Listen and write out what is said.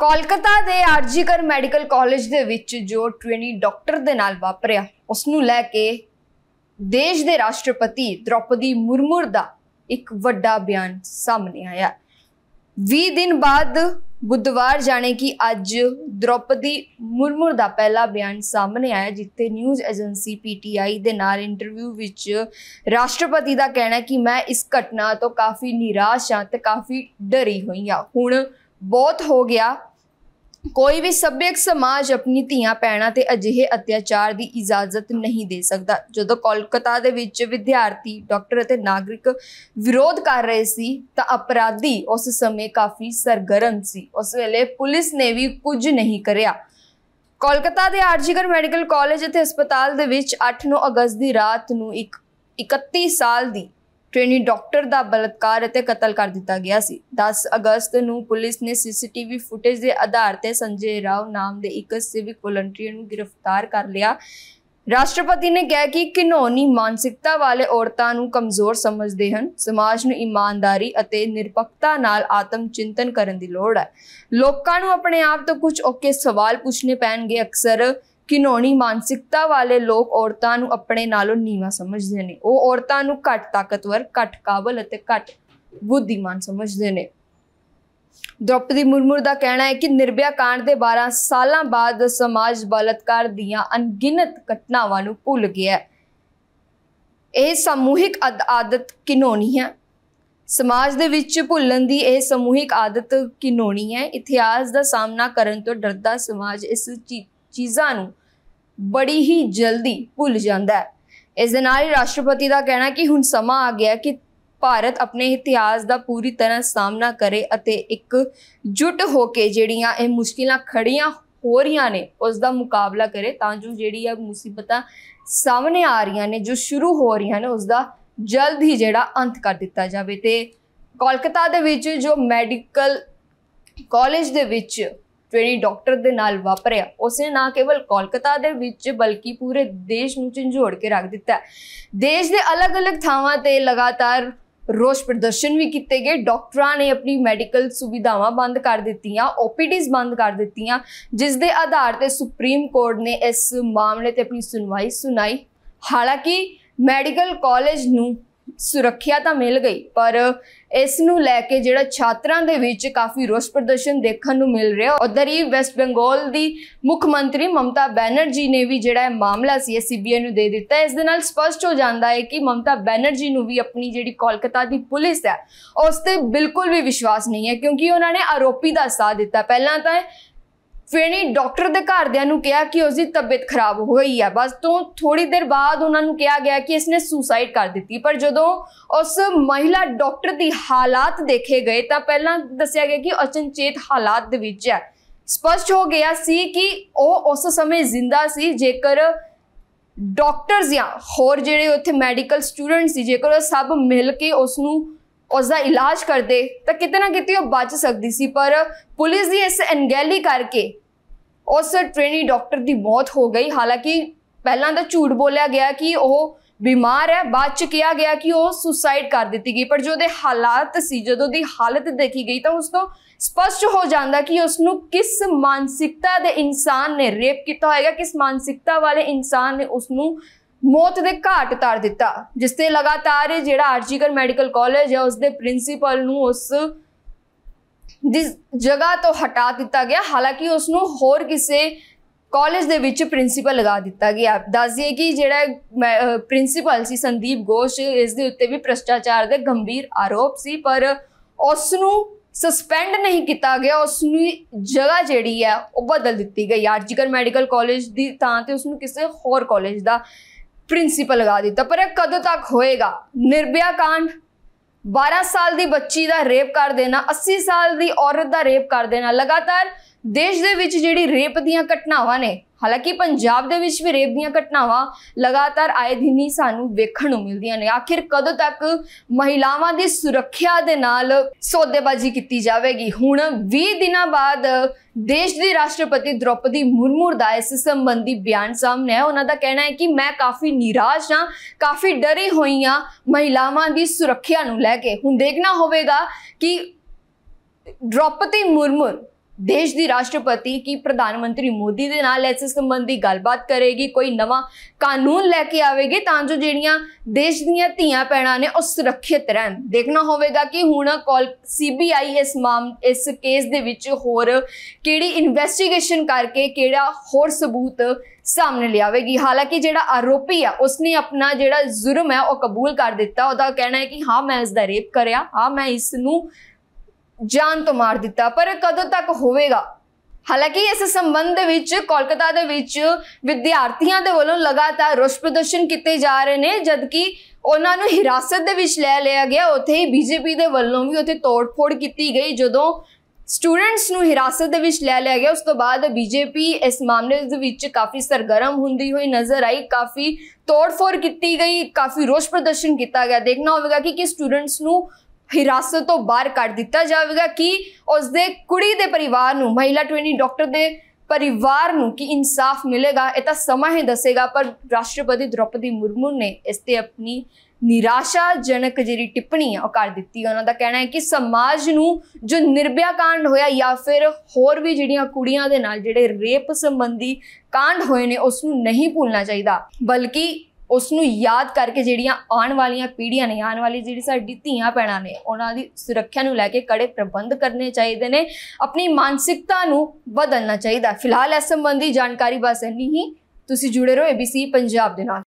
ਕੋਲਕਾਤਾ ਦੇ ਆਰਜੀਕਰ medical college ਦੇ ਵਿੱਚ ਜੋ ਟ੍ਰੇਨੀ ਡਾਕਟਰ ਦੇ ਨਾਲ ਵਾਪਰਿਆ ਉਸ ਨੂੰ ਲੈ ਕੇ ਦੇਸ਼ ਦੇ ਰਾਸ਼ਟਰਪਤੀ ਦ੍ਰੋਪਦੀ ਮੁਰਮੁਰ ਦਾ ਇੱਕ ਵੱਡਾ ਬਿਆਨ ਸਾਹਮਣੇ ਆਇਆ 20 ਦਿਨ ਬਾਅਦ ਬੁੱਧਵਾਰ ਜਾਣੇ ਕਿ ਅੱਜ ਦ੍ਰੋਪਦੀ ਮੁਰਮੁਰ ਦਾ ਪਹਿਲਾ ਬਿਆਨ ਸਾਹਮਣੇ ਆਇਆ ਜਿੱਥੇ ਨਿਊਜ਼ ਏਜੰਸੀ ਪੀਟੀਆਈ ਦੇ ਨਾਲ ਇੰਟਰਵਿਊ ਵਿੱਚ ਰਾਸ਼ਟਰਪਤੀ ਦਾ ਕਹਿਣਾ ਕਿ ਮੈਂ ਇਸ ਘਟਨਾ ਤੋਂ ਕਾਫੀ ਨਿਰਾਸ਼ ਹਾਂ ਤੇ ਕਾਫੀ ਡਰੀ ਹੋਈ ਹਾਂ ਹੁਣ ਬਹੁਤ ਹੋ ਗਿਆ ਕੋਈ ਵੀ ਸੱਭਿਅਕ ਸਮਾਜ ਆਪਣੀ ਧੀਆਂ ਪੈਣਾ ਤੇ ਅਜਿਹੇ ਅਤਿਆਚਾਰ ਦੀ ਇਜਾਜ਼ਤ ਨਹੀਂ ਦੇ ਸਕਦਾ ਜਦੋਂ ਕੋਲਕਾਤਾ ਦੇ ਵਿੱਚ ਵਿਦਿਆਰਥੀ ਡਾਕਟਰ ਅਤੇ ਨਾਗਰਿਕ ਵਿਰੋਧ ਕਰ ਰਹੇ ਸੀ ਤਾਂ ਅਪਰਾਧੀ ਉਸ ਸਮੇਂ ਕਾਫੀ ਸਰਗਰਮ ਸੀ ਉਸ ਵੇਲੇ ਪੁਲਿਸ ਨੇ ਵੀ ਕੁਝ ਨਹੀਂ ਕਰਿਆ ਕੋਲਕਾਤਾ ਦੇ ਆਰਜੀਕਰ ਮੈਡੀਕਲ ਕਾਲਜ ਅਤੇ ਹਸਪਤਾਲ ਦੇ ਵਿੱਚ 8 ਨੂੰ ਅਗਸਤ ਦੀ ਰਾਤ ਨੂੰ ਇੱਕ 31 ਸਾਲ ਦੀ ਟ੍ਰੇਨੀ ਡਾਕਟਰ ਦਾ ਬਲਤਕਾਰ ਅਤੇ ਕਤਲ ਕਰ ਦਿੱਤਾ ਗਿਆ ਸੀ 10 ਅਗਸਤ ਨੂੰ ਪੁਲਿਸ ਨੇ ਸੀਸੀਟੀਵੀ ਫੁਟੇਜ ਦੇ ਆਧਾਰ ਤੇ ਸੰਜੇ ਰਾਓ ਨਾਮ ਦੇ ਇੱਕ ਸਿਵਿਕ ਵਲੰਟੀਅਰ ਨੂੰ ਗ੍ਰਿਫਤਾਰ ਕਰ ਲਿਆ ਰਾਸ਼ਟਰਪਤੀ ਨੇ ਕਿਹਾ ਕਿ ਕਿਨੋਨੀ ਮਾਨਸਿਕਤਾ ਵਾਲੇ ਔਰਤਾਂ ਨੂੰ ਕਮਜ਼ੋਰ ਸਮਝਦੇ ਹਨ ਸਮਾਜ ਨੂੰ ਇਮਾਨਦਾਰੀ ਅਤੇ ਨਿਰਪੱਖਤਾ ਨਾਲ ਆਤਮ ਚਿੰਤਨ ਕਰਨ ਦੀ ਲੋੜ ਹੈ ਲੋਕਾਂ ਨੂੰ ਆਪਣੇ ਆਪ ਤੋਂ ਕੁਝ ਔਕੇ ਸਵਾਲ ਪੁੱਛਨੇ ਪੈਣਗੇ ਅਕਸਰ ਕਿਨੋਣੀ ਮਾਨਸਿਕਤਾ ਵਾਲੇ ਲੋਕ ਔਰਤਾਂ ਨੂੰ ਆਪਣੇ ਨਾਲੋਂ ਨੀਵਾ ਸਮਝਦੇ ਨੇ ਉਹ ਔਰਤਾਂ ਨੂੰ ਘੱਟ ਤਾਕਤਵਰ ਘੱਟ ਕਾਬਲ ਅਤੇ ਘੱਟ ਬੁੱਧੀਮਾਨ ਸਮਝਦੇ ਨੇ ਦ੍ਰੋਪਦੀ ਮੁਰਮੁਰ ਦਾ ਕਹਿਣਾ ਹੈ ਕਿ ਨਿਰਭਿਆ ਕਾਂਡ ਦੇ 12 ਸਾਲਾਂ ਬਾਅਦ ਸਮਾਜ ਬਲਤਕਾਰ ਦੀਆਂ ਅਣਗਿਣਤ ਘਟਨਾਵਾਂ ਨੂੰ ਭੁੱਲ ਗਿਆ ਹੈ ਇਹ ਸਮੂਹਿਕ ਆਦਤ ਕਿਨੋਣੀ ਹੈ ਸਮਾਜ ਦੇ ਵਿੱਚ ਭੁੱਲਣ ਦੀ ਇਹ ਸਮੂਹਿਕ ਆਦਤ ਕਿਨੋਣੀ ਹੈ ਇਤਿਹਾਸ ਦਾ ਸਾਹਮਣਾ ਕਰਨ ਤੋਂ ਡਰਦਾ ਸਮਾਜ ਇਸ ਚੀਜ਼ਾਂ ਨੂੰ ਬੜੀ ਹੀ ਜਲਦੀ ਭੁੱਲ ਜਾਂਦਾ ਹੈ ਇਸ ਦੇ ਨਾਲ ਹੀ ਰਾਸ਼ਟਰਪਤੀ ਦਾ ਕਹਿਣਾ ਕਿ ਹੁਣ ਸਮਾਂ ਆ ਗਿਆ ਕਿ ਭਾਰਤ ਆਪਣੇ ਇਤਿਹਾਸ ਦਾ ਪੂਰੀ ਤਰ੍ਹਾਂ ਸਾਹਮਣਾ ਕਰੇ ਅਤੇ ਇੱਕ ਜੁਟ ਹੋ ਕੇ ਜਿਹੜੀਆਂ ਇਹ ਮੁਸ਼ਕਿਲਾਂ ਖੜੀਆਂ ਹੋ ਰਹੀਆਂ ਨੇ ਉਸ ਦਾ ਮੁਕਾਬਲਾ ਕਰੇ ਤਾਂ ਜੋ ਜਿਹੜੀ ਆ ਮੁਸੀਬਤਾਂ ਸਾਹਮਣੇ ਆ ਰਹੀਆਂ ਨੇ ਜੋ ਸ਼ੁਰੂ ਹੋ ਰਹੀਆਂ ਨੇ ਉਸ ਦਾ ਜਲਦ ਹੀ ਜਿਹੜਾ ਅੰਤ ਕਰ ਦਿੱਤਾ ਜਾਵੇ ਤੇ ਕੋਲਕਾਤਾ ਦੇ ਵਿੱਚ ਜੋ ਮੈਡੀਕਲ ਕਾਲਜ ਦੇ ਵਿੱਚ ਟ੍ਰੇਨੀ ਡਾਕਟਰ ਦੇ ਨਾਲ ਵਾਪਰਿਆ ਉਸਨੇ ਨਾ ਕੇਵਲ ਕੋਲਕਾਤਾ ਦੇ ਵਿੱਚ ਬਲਕਿ ਪੂਰੇ ਦੇਸ਼ ਨੂੰ ਝੰਜੋੜ ਕੇ ਰੱਖ ਦਿੱਤਾ ਦੇਸ਼ ਦੇ ਅਲੱਗ-ਅਲੱਗ ਥਾਵਾਂ ਤੇ ਲਗਾਤਾਰ ਰੋਸ ਪ੍ਰਦਰਸ਼ਨ ਵੀ ਕੀਤੇ ਗਏ ਡਾਕਟਰਾਂ ਨੇ ਆਪਣੀ ਮੈਡੀਕਲ ਸੁਵਿਧਾਵਾਂ ਬੰਦ ਕਰ ਦਿੱਤੀਆਂ ਓਪੀਡੀਜ਼ ਬੰਦ ਕਰ ਦਿੱਤੀਆਂ ਜਿਸ ਦੇ ਆਧਾਰ ਤੇ ਸੁਪਰੀਮ ਕੋਰਟ ਨੇ ਇਸ ਮਾਮਲੇ ਤੇ ਆਪਣੀ ਸੁਣਵਾਈ ਸੁਣਾਈ ਹਾਲਾਂਕਿ ਮੈਡੀਕਲ ਕਾਲਜ ਨੂੰ ਸੁਰੱਖਿਆ ਤਾਂ ਮਿਲ ਗਈ ਪਰ ਇਸ ਨੂੰ ਲੈ ਕੇ ਜਿਹੜਾ ਛਾਤਰਾਂ ਦੇ ਵਿੱਚ ਕਾਫੀ ਰੋਸ ਪ੍ਰਦਰਸ਼ਨ ਦੇਖਣ ਨੂੰ ਮਿਲ ਰਿਹਾ ਉਧਰ ਹੀ ਵੈਸਟ ਬੰਗਾਲ ਦੀ ਮੁੱਖ ਮੰਤਰੀ ਮਮਤਾ ਬੈਨਰਜੀ ਨੇ ਵੀ ਜਿਹੜਾ ਇਹ ਮਾਮਲਾ ਸੀ ਸੀਬੀਆਈ ਨੂੰ ਦੇ ਦਿੱਤਾ ਇਸ ਦੇ ਨਾਲ ਸਪਸ਼ਟ ਹੋ ਜਾਂਦਾ ਹੈ ਕਿ ਮਮਤਾ ਬੈਨਰਜੀ ਨੂੰ ਵੀ ਆਪਣੀ ਜਿਹੜੀ ਕੋਲਕਾਤਾ ਦੀ ਪੁਲਿਸ ਹੈ ਉਸ ਤੇ ਬਿਲਕੁਲ ਵੀ ਵਿਸ਼ਵਾਸ ਨਹੀਂ ਹੈ ਕਿਉਂਕਿ ਉਹਨਾਂ ਨੇ ਆਰੋਪੀ ਦਾ ਸਾਥ ਦਿੱਤਾ ਪਹਿਲਾਂ ਤਾਂ ਫਿਰ ਨਹੀਂ ਡਾਕਟਰ ਦੇ ਘਰਦਿਆਂ ਨੂੰ ਕਿਹਾ ਕਿ ਉਸ ਦੀ ਤਬੀਅਤ ਖਰਾਬ ਹੋ ਗਈ ਹੈ ਬਸ ਤੋਂ ਥੋੜੀ ਦੇਰ ਬਾਅਦ ਉਹਨਾਂ ਨੂੰ ਕਿਹਾ ਗਿਆ ਕਿ ਇਸਨੇ ਸੁਸਾਈਡ ਕਰ ਦਿੱਤੀ ਪਰ ਜਦੋਂ ਉਸ ਮਹਿਲਾ ਡਾਕਟਰ ਦੀ ਹਾਲਾਤ ਦੇਖੇ ਗਏ ਤਾਂ ਪਹਿਲਾਂ ਦੱਸਿਆ ਗਿਆ ਕਿ ਅਚਨਚੇਤ ਹਾਲਾਤ ਦੇ ਵਿੱਚ ਹੈ ਸਪਸ਼ਟ ਹੋ ਗਿਆ ਸੀ ਕਿ ਉਹ ਉਸ ਸਮੇਂ ਜ਼ਿੰਦਾ ਸੀ ਜੇਕਰ ਡਾਕਟਰਸ ਜਾਂ ਹੋਰ ਜਿਹੜੇ ਉੱਥੇ ਮੈਡੀਕਲ ਸਟੂਡੈਂਟ ਸੀ ਜੇਕਰ ਉਹ ਸਭ ਮਿਲ ਕੇ ਉਸ ਨੂੰ ਉਸ ਦਾ ਇਲਾਜ ਕਰਦੇ ਤਾਂ ਕਿਤੇ ਨਾ ਕਿਤੇ ਉਹ ਬਚ ਸਕਦੀ ਸੀ ਪਰ ਪੁਲਿਸ ਦੀ ਇਸ ਅਣਗਹਿਲੀ ਕਰਕੇ ਉਸ ਟ੍ਰੇਨੀ ਡਾਕਟਰ ਦੀ ਮੌਤ ਹੋ ਗਈ ਹਾਲਾਂਕਿ ਪਹਿਲਾਂ ਤਾਂ ਝੂਠ ਬੋਲਿਆ ਗਿਆ ਕਿ ਉਹ ਬਿਮਾਰ ਹੈ ਬਾਅਦ ਚ ਕਿਹਾ ਗਿਆ ਕਿ ਉਹ ਸੁਸਾਈਡ ਕਰ ਦਿੱਤੀ ਗਈ ਪਰ ਜੋ ਦੇ ਹਾਲਾਤ ਸੀ ਜਦੋਂ ਦੀ ਹਾਲਤ ਦੇਖੀ ਗਈ ਤਾਂ ਉਸ ਤੋਂ ਸਪਸ਼ਟ ਹੋ ਜਾਂਦਾ ਕਿ ਉਸ ਨੂੰ ਕਿਸ ਮਾਨਸਿਕਤਾ ਦੇ ਇਨਸਾਨ ਨੇ ਰੇਪ ਕੀਤਾ ਹੋਏਗਾ ਕਿਸ ਮਾਨਸਿਕਤਾ ਵਾਲੇ ਇਨਸਾਨ ਨੇ ਉਸ ਨੂੰ ਮੌਤ ਦੇ ਘਾਟ ਤਾਰ ਦਿੱਤਾ ਜਿਸ ਤੇ ਲਗਾਤਾਰ ਜਿਹੜਾ ਆਰਜੀਕਰ ਮੈਡੀਕਲ ਕਾਲਜ ਹੈ ਉਸ ਦੇ ਪ੍ਰਿੰਸੀਪਲ ਨੂੰ ਉਸ ਜਿਸ ਜਗ੍ਹਾ ਤੋਂ ਹਟਾ ਦਿੱਤਾ ਗਿਆ ਹਾਲਾਂਕਿ ਉਸ ਨੂੰ ਹੋਰ ਕਿਸੇ ਕਾਲਜ ਦੇ ਵਿੱਚ ਪ੍ਰਿੰਸੀਪਲ ਲਗਾ ਦਿੱਤਾ ਗਿਆ ਦੱਸ ਦਈਏ ਕਿ ਜਿਹੜਾ ਪ੍ਰਿੰਸੀਪਲ ਸੀ ਸੰਦੀਪ ਗੋਸ਼ ਇਸ ਦੇ ਉੱਤੇ ਵੀ ਭ੍ਰਸ਼ਟਾਚਾਰ ਦੇ ਗੰਭੀਰ ਆਰੋਪ ਸੀ ਪਰ ਉਸ ਨੂੰ ਸਸਪੈਂਡ ਨਹੀਂ ਕੀਤਾ ਗਿਆ ਉਸ ਨੂੰ ਜਗ੍ਹਾ ਜਿਹੜੀ ਹੈ ਉਹ ਬਦਲ ਦਿੱਤੀ ਗਈ ਆਰਜੀਕਰ ਮੈਡੀਕਲ ਕਾਲਜ ਦੀ ਤਾਂ ਤੇ ਉਸ ਨੂੰ ਕਿਸੇ ਹੋਰ ਕਾਲਜ ਦਾ ਪ੍ਰਿੰਸੀਪਲ ਲਗਾ ਦਿੱਤਾ ਪਰ ਇਹ ਕਦੋਂ ਤੱਕ ਹੋਏਗਾ ਨਿਰਭਿਆ ਕਾਂਡ 12 ਸਾਲ ਦੀ ਬੱਚੀ ਦਾ ਰੇਪ ਕਰ ਦੇਣਾ 80 ਸਾਲ ਦੀ ਔਰਤ ਦਾ ਰੇਪ ਕਰ ਦੇਣਾ ਲਗਾਤਾਰ ਦੇਸ਼ ਦੇ ਵਿੱਚ ਜਿਹੜੀ ਰੇਪ ਦੀਆਂ ਘਟਨਾਵਾਂ ਨੇ ਹਾਲਾਂਕਿ ਪੰਜਾਬ ਦੇ ਵਿੱਚ ਵੀ ਰੇਪ ਦੀਆਂ ਘਟਨਾਵਾਂ ਲਗਾਤਾਰ ਆਏ ਦਿਨ ਹੀ ਸਾਨੂੰ ਵੇਖਣ ਨੂੰ ਮਿਲਦੀਆਂ ਨੇ ਆਖਿਰ ਕਦੋਂ ਤੱਕ ਮਹਿਲਾਵਾਂ ਦੀ ਸੁਰੱਖਿਆ ਦੇ ਨਾਲ ਸੌਦੇਬਾਜ਼ੀ ਕੀਤੀ ਜਾਵੇਗੀ ਹੁਣ 20 ਦਿਨਾਂ ਬਾਅਦ ਦੇਸ਼ ਦੀ ਰਾਸ਼ਟਰਪਤੀ ਦ੍ਰੋਪਦੀ ਮੁਰਮੂਰ ਦਾ ਇਸ ਸੰਬੰਧੀ ਬਿਆਨ ਸਾਹਮਣੇ ਆਇਆ ਉਹਨਾਂ ਦਾ ਕਹਿਣਾ ਹੈ ਕਿ ਮੈਂ ਕਾਫੀ ਨਿਰਾਸ਼ ਹਾਂ ਕਾਫੀ ਡਰੀ ਹੋਈ ਹਾਂ ਮਹਿਲਾਵਾਂ ਦੀ ਸੁਰੱਖਿਆ ਨੂੰ ਲੈ ਕੇ ਹੁਣ ਦੇਖਣਾ ਹੋਵੇਗਾ ਕਿ ਦ੍ਰੋਪਦੀ ਮੁਰਮੂਰ ਦੇਸ਼ ਦੀ ਰਾਸ਼ਟਰਪਤੀ ਕੀ ਪ੍ਰਧਾਨ ਮੰਤਰੀ ਮੋਦੀ ਦੇ ਨਾਲ ਇਸ ਸੰਬੰਧੀ ਗੱਲਬਾਤ ਕਰੇਗੀ ਕੋਈ ਨਵਾਂ ਕਾਨੂੰਨ ਲੈ ਕੇ ਆਵੇਗੀ ਤਾਂ ਜੋ ਜਿਹੜੀਆਂ ਦੇਸ਼ ਦੀਆਂ ਧੀਆਂ ਪੈਣਾ ਨੇ ਉਹ ਸੁਰੱਖਿਅਤ ਰਹਿਣ ਦੇਖਣਾ ਹੋਵੇਗਾ ਕਿ ਹੁਣ ਕਾਲ ਸੀਬੀਆਈ ਇਸ ਮਾਮ ਇਸ ਕੇਸ ਦੇ ਵਿੱਚ ਹੋਰ ਕਿਹੜੀ ਇਨਵੈਸਟੀਗੇਸ਼ਨ ਕਰਕੇ ਕਿਹੜਾ ਹੋਰ ਸਬੂਤ ਸਾਹਮਣੇ ਲਿਆਵੇਗੀ ਹਾਲਾਂਕਿ ਜਿਹੜਾ ਆਰੋਪੀ ਆ ਉਸਨੇ ਆਪਣਾ ਜਿਹੜਾ ਜ਼ੁਰਮ ਹੈ ਉਹ ਕਬੂਲ ਕਰ ਦਿੱਤਾ ਉਹਦਾ ਕਹਿਣਾ ਹੈ ਕਿ ਹਾਂ ਮੈਂ ਇਸ ਦਾ ਰੇਪ ਕਰਿਆ ਹਾਂ ਮੈਂ ਇਸ ਨੂੰ ਜਾਨ ਤੋਂ ਮਾਰ ਦਿੱਤਾ ਪਰ ਕਦੋਂ ਤੱਕ ਹੋਵੇਗਾ ਹਾਲਾਂਕਿ ਇਸ ਸੰਬੰਧ ਦੇ ਵਿੱਚ ਕੋਲਕਾਤਾ ਦੇ ਵਿੱਚ ਵਿਦਿਆਰਥੀਆਂ ਦੇ ਵੱਲੋਂ ਲਗਾਤਾਰ ਰੋਸ ਪ੍ਰਦਰਸ਼ਨ ਕੀਤੇ ਜਾ ਰਹੇ ਨੇ ਜਦਕਿ ਉਹਨਾਂ ਨੂੰ ਹਿਰਾਸਤ ਦੇ ਵਿੱਚ ਲੈ ਲਿਆ ਗਿਆ ਉੱਥੇ ਹੀ ਬੀਜੇਪੀ ਦੇ ਵੱਲੋਂ ਵੀ ਉੱਥੇ ਤੋੜਫੋੜ ਕੀਤੀ ਗਈ ਜਦੋਂ ਸਟੂਡੈਂਟਸ ਨੂੰ ਹਿਰਾਸਤ ਦੇ ਵਿੱਚ ਲੈ ਲਿਆ ਗਿਆ ਉਸ ਤੋਂ ਬਾਅਦ ਬੀਜੇਪੀ ਇਸ ਮਾਮਲੇ ਦੇ ਵਿੱਚ ਕਾਫੀ ਸਰਗਰਮ ਹੁੰਦੀ ਹੋਈ ਨਜ਼ਰ ਆਈ ਕਾਫੀ ਤੋੜਫੋੜ ਕੀਤੀ ਗਈ ਕਾਫੀ ਰੋਸ ਪ੍ਰਦਰਸ਼ਨ ਕੀਤਾ ਗਿਆ ਦੇਖਣਾ ਹੋਵੇਗਾ ਕਿ ਕਿ ਸਟੂਡੈਂਟਸ ਨੂੰ ਹਿਰਾਸਤ ਤੋਂ ਬਾਹਰ ਕੱਢ ਦਿੱਤਾ ਜਾਵੇਗਾ ਕਿ ਉਸ ਦੇ ਕੁੜੀ ਦੇ ਪਰਿਵਾਰ ਨੂੰ ਮਹਿਲਾ 20 ਡਾਕਟਰ ਦੇ ਪਰਿਵਾਰ ਨੂੰ ਕਿ ਇਨਸਾਫ ਮਿਲੇਗਾ ਇਹ ਤਾਂ ਸਮਾਂ ਹੀ ਦੱਸੇਗਾ ਪਰ ਰਾਸ਼ਟਰਪਤੀ ਦ੍ਰੋਪਦੀ ਮੁਰਮੂ ਨੇ ਇਸ ਤੇ ਆਪਣੀ ਨਿਰਾਸ਼ਾਜਨਕ ਜਿਹੜੀ ਟਿੱਪਣੀ ਆ ਉਹ ਕਰ ਦਿੱਤੀ ਉਹਨਾਂ ਦਾ ਕਹਿਣਾ ਹੈ ਕਿ ਸਮਾਜ ਨੂੰ ਜੋ ਨਿਰਭਿਆ ਕਾਂਡ ਹੋਇਆ ਜਾਂ ਫਿਰ ਹੋਰ ਵੀ ਜਿਹੜੀਆਂ ਕੁੜੀਆਂ ਦੇ ਨਾਲ ਜਿਹੜੇ ਰੇਪ ਸੰਬੰਧੀ ਕਾਂਡ ਹੋਏ ਨੇ ਉਸ ਨੂੰ ਨਹੀਂ ਭੁੱਲਣਾ ਚਾਹੀਦਾ ਬਲਕਿ ਉਸ ਨੂੰ ਯਾਦ ਕਰਕੇ ਜਿਹੜੀਆਂ ਆਉਣ ਵਾਲੀਆਂ ਪੀੜ੍ਹੀਆਂ ਨੇ ਆਉਣ ਵਾਲੀ ਜਿਹੜੀ ਸਾਡੀ ਧੀਆਂ ਪੈਣਾ ਨੇ ਉਹਨਾਂ ਦੀ ਸੁਰੱਖਿਆ ਨੂੰ ਲੈ ਕੇ ਕੜੇ ਪ੍ਰਬੰਧ ਕਰਨੇ ਚਾਹੀਦੇ ਨੇ ਆਪਣੀ ਮਾਨਸਿਕਤਾ ਨੂੰ ਬਦਲਣਾ ਚਾਹੀਦਾ ਫਿਲਹਾਲ ਇਸ ਸੰਬੰਧੀ ਜਾਣਕਾਰੀ ਬਸ ਇੰਨੀ ਹੀ ਤੁਸੀਂ ਜੁੜੇ ਰਹੋ ABC ਪੰਜਾਬ ਦੇ ਨਾਲ